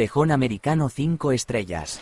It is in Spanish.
Tejón americano 5 estrellas.